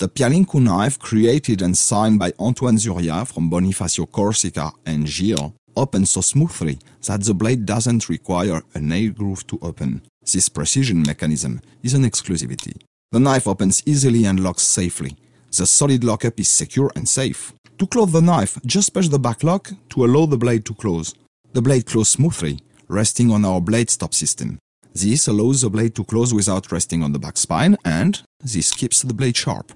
The Pialinku knife, created and signed by Antoine Zuria from Bonifacio Corsica and Gilles, opens so smoothly that the blade doesn't require a nail groove to open. This precision mechanism is an exclusivity. The knife opens easily and locks safely. The solid lockup is secure and safe. To close the knife, just push the back lock to allow the blade to close. The blade closes smoothly, resting on our blade stop system. This allows the blade to close without resting on the back spine and this keeps the blade sharp.